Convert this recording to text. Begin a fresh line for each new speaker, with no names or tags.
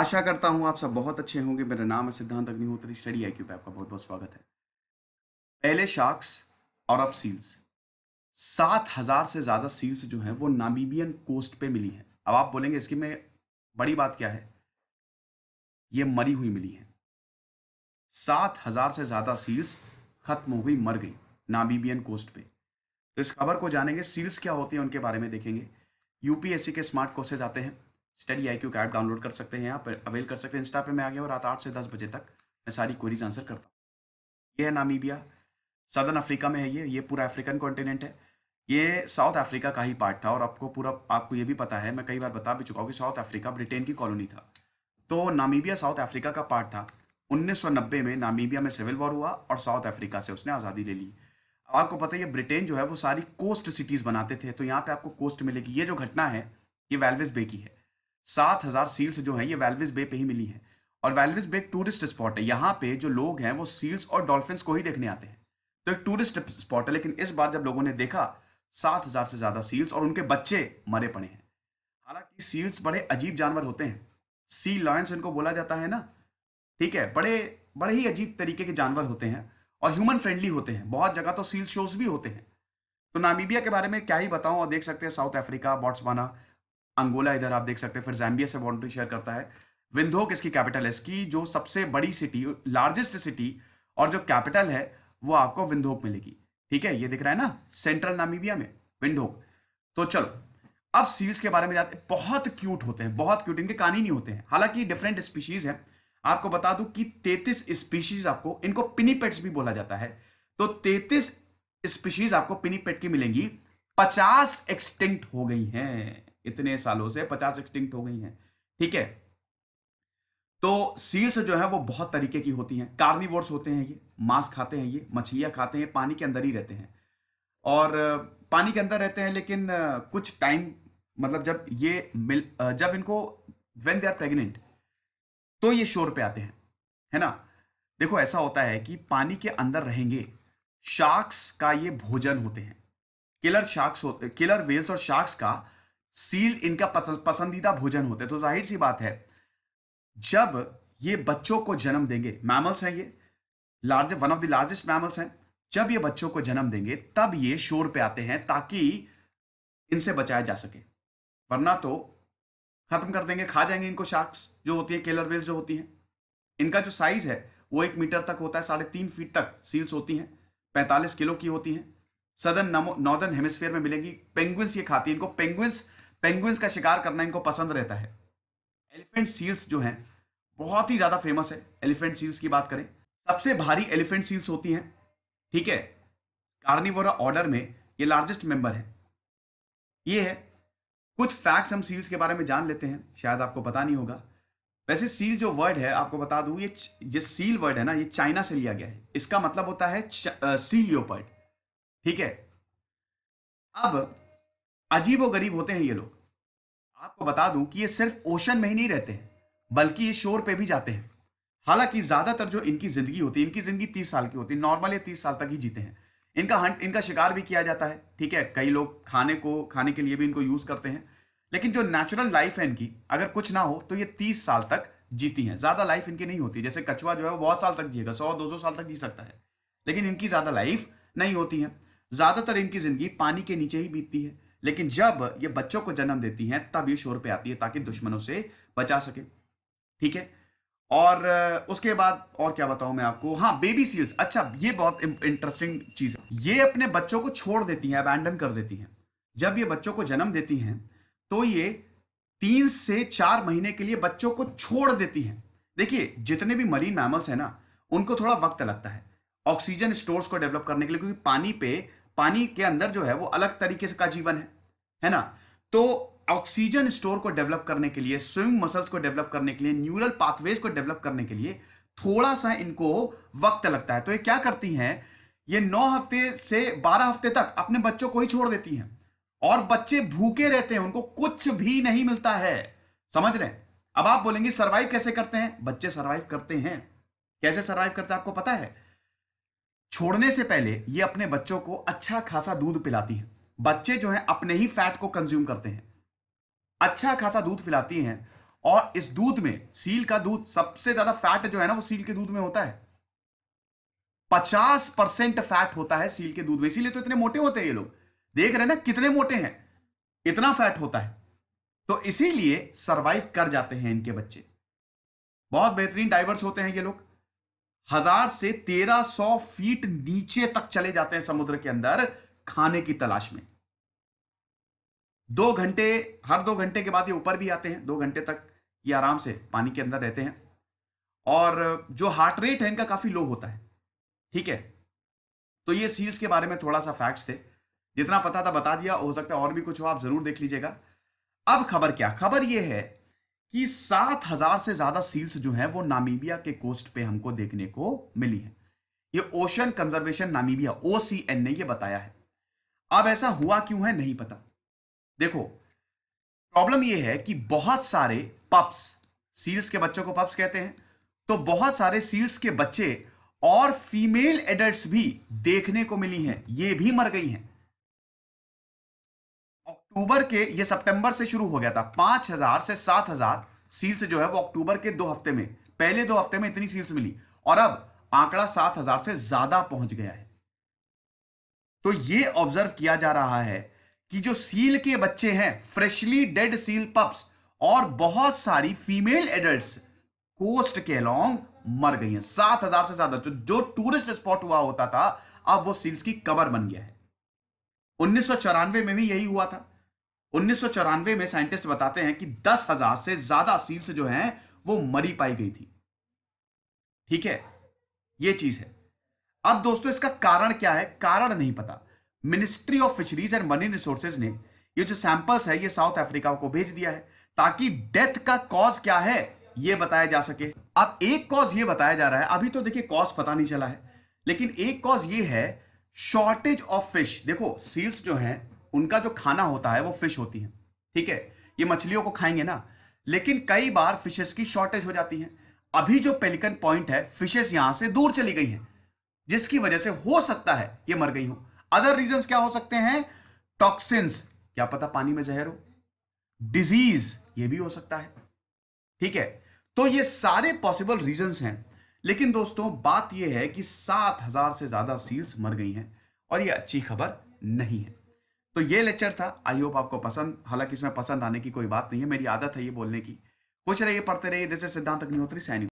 आशा करता हूं आप सब बहुत अच्छे होंगे मेरा नाम है सिद्धांत अग्निहोत्री स्टडी आई क्यू पे आपका बहुत बहुत स्वागत है पहले शार्क्स और अब सील्स सात हजार से ज़्यादा सील्स जो हैं वो नामीबियन कोस्ट पे मिली हैं अब आप बोलेंगे इसकी में बड़ी बात क्या है ये मरी हुई मिली है सात हजार से ज़्यादा सील्स खत्म हो गई मर गई नामीबियन कोस्ट पे तो इस खबर को जानेंगे सील्स क्या होती हैं उनके बारे में देखेंगे यूपीएससी के स्मार्ट कोर्सेज आते हैं स्टडी आई क्यू का ऐप डाउनलोड कर सकते हैं आप अवेल कर सकते हैं इंस्टा पे मैं आ गया और रात आठ से दस बजे तक मैं सारी क्वेरीज आंसर करता हूँ ये है नामीबिया सदर्न अफ्रीका में है ये ये पूरा अफ्रीकन कॉन्टिनेंट है ये साउथ अफ्रीका का ही पार्ट था और आपको पूरा आपको ये भी पता है मैं कई बार बता भी चुका हूँ कि साउथ अफ्रीका ब्रिटेन की कॉलोनी था तो नामीबिया साउथ अफ्रीका का पार्ट था उन्नीस में नामीबिया में सिविल वॉर हुआ और साउथ अफ्रीका से उसने आज़ादी ले ली अब आपको पता है ये ब्रिटेन जो है वो सारी कोस्ट सिटीज़ बनाते थे तो यहाँ पर आपको कोस्ट मिलेगी ये जो घटना है ये वेलवेज बे की है सात हजार सील्स जो है ये वेलविस बे पे ही मिली है और वेलविस बे एक टूरिस्ट स्पॉट है यहाँ पे जो लोग हैं वो सील्स और डॉल्फिन को ही देखने आते हैं तो एक टूरिस्ट स्पॉट है लेकिन इस बार जब लोगों ने देखा सात हजार से ज्यादा सील्स और उनके बच्चे मरे पड़े हैं हालांकि सील्स बड़े अजीब जानवर होते हैं सी लॉयंस इनको बोला जाता है ना ठीक है बड़े बड़े ही अजीब तरीके के जानवर होते हैं और ह्यूमन फ्रेंडली होते हैं बहुत जगह तो सील शोज भी होते हैं तो नामीबिया के बारे में क्या ही बताऊं और देख सकते हैं साउथ अफ्रीका बॉट्सवाना अंगोला इधर आप देख सकते हैं फिर जैम्बिया से बाउंड्री शेयर करता है विंधोक इसकी कैपिटल है इसकी जो सबसे बड़ी सिटी लार्जेस्ट सिटी और जो कैपिटल है वो आपको विंधोक मिलेगी ठीक है ये दिख रहा है ना सेंट्रल नामीबिया में विंधोक तो चलो अब सील्स के बारे में जाते बहुत क्यूट होते हैं बहुत क्यूट इनके कानी नहीं होते हैं हालांकि डिफरेंट स्पीशीज है आपको बता दू कि तेतीस स्पीशीज आपको इनको पिनीपेट्स भी बोला जाता है तो तेतीस स्पीशीज आपको पिनीपेट की मिलेंगी पचास एक्सटिंक्ट हो गई हैं इतने सालों से पचास एक्सटिंक्ट हो गई हैं ठीक है तो सील्स जो है वो बहुत तरीके की होती हैं कार्निवोर्स होते हैं ये मांस खाते हैं ये मछलियां खाते हैं पानी के अंदर ही रहते हैं और पानी के अंदर रहते हैं लेकिन कुछ टाइम मतलब जब ये मिल जब इनको वेन दे आर प्रेग्नेंट तो ये शोर पे आते हैं है ना देखो ऐसा होता है कि पानी के अंदर रहेंगे शार्क्स का ये भोजन होते हैं किलर शार्क्स होते किलर वेल्स और शार्क्स का सील इनका पसंदीदा भोजन होते तो जाहिर सी बात है जब ये बच्चों को जन्म देंगे मैमल्स हैं ये large one of the largest mammals हैं जब ये बच्चों को जन्म देंगे तब ये शोर पे आते हैं ताकि इनसे बचाया जा सके वरना तो खत्म कर देंगे खा जाएंगे इनको शार्क्स जो होती है केलर वेल्स जो होती हैं इनका जो साइज है वो एक मीटर तक होता है साढ़े तीन फीट तक सील्स होती हैं पैंतालीस किलो की होती हैं सदर्न नॉर्दर्न हेमिसफेयर में मिलेगी पेंगुइंस ये खाती है इनको पेंगुइंस पेंगुइंस का शिकार करना इनको पसंद रहता है एलिफेंट सील्स जो हैं बहुत ही ज़्यादा फेमस है एलिफेंट सील्स की बात करें सबसे भारी एलिफेंट सील्स होती हैं ठीक है कार्निवोरा ऑर्डर में ये लार्जेस्ट मेंबर है ये है कुछ फैक्ट्स हम सील्स के बारे में जान लेते हैं शायद आपको पता नहीं होगा वैसे सील जो वर्ड है आपको बता दूं ये जो सील वर्ड है ना ये चाइना से लिया गया है इसका मतलब होता है सील लियोपर्ड ठीक है अब अजीब और गरीब होते हैं ये लोग आपको बता दूं कि ये सिर्फ ओशन में ही नहीं रहते हैं बल्कि ये शोर पे भी जाते हैं हालांकि ज्यादातर जो इनकी जिंदगी होती है इनकी जिंदगी तीस साल की होती है नॉर्मल ये तीस साल तक ही जीते हैं इनका हंट इनका शिकार भी किया जाता है ठीक है कई लोग खाने को खाने के लिए भी इनको यूज करते हैं लेकिन जो नेचुरल लाइफ है इनकी अगर कुछ ना हो तो ये तीस साल तक जीती हैं ज्यादा लाइफ इनकी नहीं होती जैसे कछुआ जो है वो बहुत साल तक जिएगा सौ दो सौ साल तक जी सकता है लेकिन इनकी ज्यादा लाइफ नहीं होती है ज्यादातर इनकी जिंदगी पानी के नीचे ही बीतती है लेकिन जब ये बच्चों को जन्म देती हैं तब ये शोर पे आती है ताकि दुश्मनों से बचा सके ठीक है और उसके बाद और क्या बताऊं मैं आपको हाँ बेबी सील्स अच्छा ये बहुत इंटरेस्टिंग चीज है ये अपने बच्चों को छोड़ देती हैं अबैंडन कर देती हैं जब ये बच्चों को जन्म देती हैं तो ये तीन से चार महीने के लिए बच्चों को छोड़ देती हैं देखिए जितने भी मरीन मैमल्स हैं ना उनको थोड़ा वक्त लगता है ऑक्सीजन स्टोर्स को डेवलप करने के लिए क्योंकि पानी पे पानी के अंदर जो है वो अलग तरीके का जीवन है है ना तो ऑक्सीजन स्टोर को डेवलप करने के लिए स्विमिंग मसल्स को डेवलप करने के लिए न्यूरल पाथवेज को डेवलप करने के लिए थोड़ा सा इनको वक्त लगता है तो ये क्या करती हैं ये नौ हफ्ते से बारह हफ्ते तक अपने बच्चों को ही छोड़ देती हैं और बच्चे भूखे रहते हैं उनको कुछ भी नहीं मिलता है समझ रहे हैं अब आप बोलेंगे सर्वाइव कैसे करते हैं बच्चे सर्वाइव करते हैं कैसे सर्वाइव करते हैं आपको पता है छोड़ने से पहले ये अपने बच्चों को अच्छा खासा दूध पिलाती है बच्चे जो है अपने ही फैट को कंज्यूम करते हैं अच्छा खासा दूध पिलाती हैं और इस दूध में सील का दूध सबसे ज्यादा फैट जो है ना वो सील के दूध में होता है पचास परसेंट फैट होता है सील के दूध में इसीलिए तो इतने मोटे होते हैं ये लोग देख रहे हैं ना कितने मोटे हैं इतना फैट होता है तो इसीलिए सरवाइव कर जाते हैं इनके बच्चे बहुत बेहतरीन डाइवर्स होते हैं ये लोग हजार से तेरह सौ फीट नीचे तक चले जाते हैं समुद्र के अंदर खाने की तलाश में दो घंटे हर दो घंटे के बाद ये ऊपर भी आते हैं दो घंटे तक ये आराम से पानी के अंदर रहते हैं और जो हार्ट रेट है इनका काफी लो होता है ठीक है तो ये सील्स के बारे में थोड़ा सा फैक्ट्स थे जितना पता था बता दिया हो सकता है और भी कुछ हो आप जरूर देख लीजिएगा अब खबर क्या खबर ये है कि सात हजार से ज्यादा सील्स जो हैं वो नामीबिया के कोस्ट पे हमको देखने को मिली है ये ओशन कंजर्वेशन नामीबिया ओसीएन ने ये बताया है अब ऐसा हुआ क्यों है नहीं पता देखो प्रॉब्लम ये है कि बहुत सारे पप्स सील्स के बच्चों को पप्स कहते हैं तो बहुत सारे सील्स के बच्चे और फीमेल एडल्ट भी देखने को मिली हैं ये भी मर गई हैं अक्टूबर के ये सितंबर से शुरू हो गया था पांच हजार से सात हजार सील्स जो है वो अक्टूबर के दो हफ्ते में पहले दो हफ्ते में इतनी सील्स मिली और अब आंकड़ा सात हजार से ज्यादा पहुंच गया है तो ये ऑब्जर्व किया जा रहा है कि जो सील के बच्चे हैं फ्रेशली डेड सील पप्स और बहुत सारी फीमेल एडल्ट कोस्ट के अलोंग मर गई हैं सात हजार से ज्यादा तो जो टूरिस्ट स्पॉट हुआ होता था अब वो सील्स की कबर बन गया है उन्नीस में भी यही हुआ था 1994 में साइंटिस्ट बताते हैं कि दस हजार से ज्यादा सील्स जो हैं वो मरी पाई गई थी ठीक है ये चीज है अब दोस्तों इसका कारण क्या है कारण नहीं पता ministry of fisheries and money resources ने ये जो सैंपल्स है ये साउथ अफ्रीका को भेज दिया है ताकि डेथ का कॉज क्या है ये बताया जा सके अब एक कॉज ये बताया जा रहा है अभी तो देखिए कॉज पता नहीं चला है लेकिन एक कॉज ये है शॉर्टेज ऑफ फिश देखो सील्स जो हैं उनका जो खाना होता है वो फिश होती है ठीक है ये मछलियों को खाएंगे ना लेकिन कई बार फिशेस की शॉर्टेज हो जाती है अभी जो पेलिकन पॉइंट है फिशेस यहां से दूर चली गई हैं जिसकी वजह से हो सकता है ये मर गई हो अदर रीजन क्या हो सकते हैं टॉक्सिन्स क्या पता पानी में जहर हो डिजीज ये भी हो सकता है ठीक है तो ये सारे पॉसिबल रीजन हैं लेकिन दोस्तों बात यह है कि सात हजार से ज्यादा सील्स मर गई हैं और ये अच्छी खबर नहीं है तो ये लेक्चर था आई होप आपको पसंद हालांकि इसमें पसंद आने की कोई बात नहीं है मेरी आदत है ये बोलने की कुछ रहिए पढ़ते रहिए जैसे सिद्धांत अग्निहोत्री सैनिक